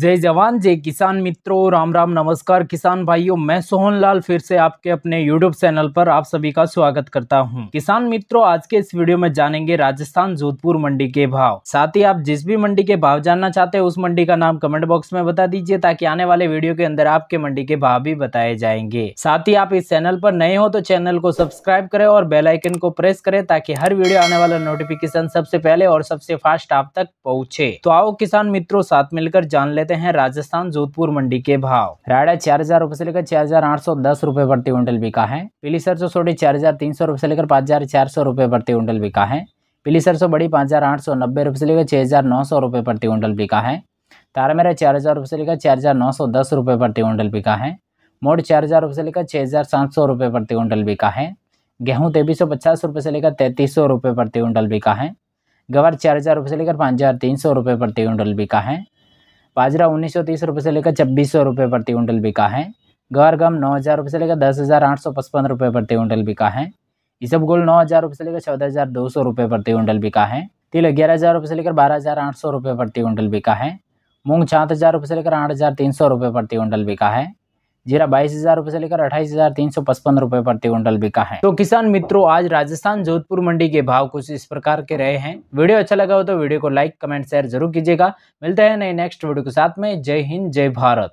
जय जवान जय किसान मित्रों राम राम नमस्कार किसान भाइयों मैं सोहन लाल फिर से आपके अपने YouTube चैनल पर आप सभी का स्वागत करता हूं। किसान मित्रों आज के इस वीडियो में जानेंगे राजस्थान जोधपुर मंडी के भाव साथ ही आप जिस भी मंडी के भाव जानना चाहते हैं उस मंडी का नाम कमेंट बॉक्स में बता दीजिए ताकि आने वाले वीडियो के अंदर आपके मंडी के भाव भी बताए जाएंगे साथ ही आप इस चैनल पर नए हो तो चैनल को सब्सक्राइब करे और बेलाइकन को प्रेस करे ताकि हर वीडियो आने वाला नोटिफिकेशन सबसे पहले और सबसे फास्ट आप तक पहुँचे तो आओ किसान मित्रों साथ मिलकर जान ले लेते हैं राजस्थान जोधपुर मंडी के भाव रायडा चार हजार से लेकर चार हजार आठ सौ दस प्रति क्विंटल बिका है पीली सरसों छोटी चार हजार तीन सौ से लेकर पाँच हजार चार सौ रूपये प्रति क्विंटल बिका है पीली सरसों बड़ी पाँच हजार आठ सौ नब्बे रूपये से लेकर छः हजार नौ सौ रुपये प्रति क्विंटल बिका है तारा मेरा चार हजार रुपये से लेकर चार हजार नौ सौ दस रुपये प्रति क्विंटल बिका है मोड़ चार हजार रुपये से लेकर छः हजार सात सौ रुपये प्रति क्विंटल बिका है गेहूँ तेईस सौ पचास रुपये से लेकर तैंतीस सौ रुपये प्रति क्विंटल बिका है गवार चार हजार रुपये से लेकर पाँच हजार तीन सौ रुपये प्रति क्विंटल बिका है बाजरा उन्नीस सौ तीस रुपये से लेकर छब्बीस सौ रुपये प्रति क्विंटल बिका है गौर गम नौ हज़ार रुपये से लेकर दस हज़ार आठ सौ पचपन रुपये प्रति क्विंटल बिका है इसब गोल नौ हज़ार रुपये से लेकर चौदह हज़ार दो सौ रुपये प्रति क्विंटल बिका है तिल ग्यारह हज़ार रुपये से लेकर बारह हज़ार आठ सौ रुपये प्रति क्विंटल बिका है मूंग सात हज़ार रुपये से लेकर आठ हज़ार तीन सौ रुपये प्रति क्विंटल बिका है जीरा बाईस हजार रुपए से लेकर अट्ठाईस हजार तीन सौ पचपन रुपए प्रति क्विंटल बिका है तो किसान मित्रों आज राजस्थान जोधपुर मंडी के भाव कुछ इस प्रकार के रहे हैं वीडियो अच्छा लगा हो तो वीडियो को लाइक कमेंट शेयर जरूर कीजिएगा मिलते हैं नए नेक्स्ट वीडियो के साथ में जय हिंद जय भारत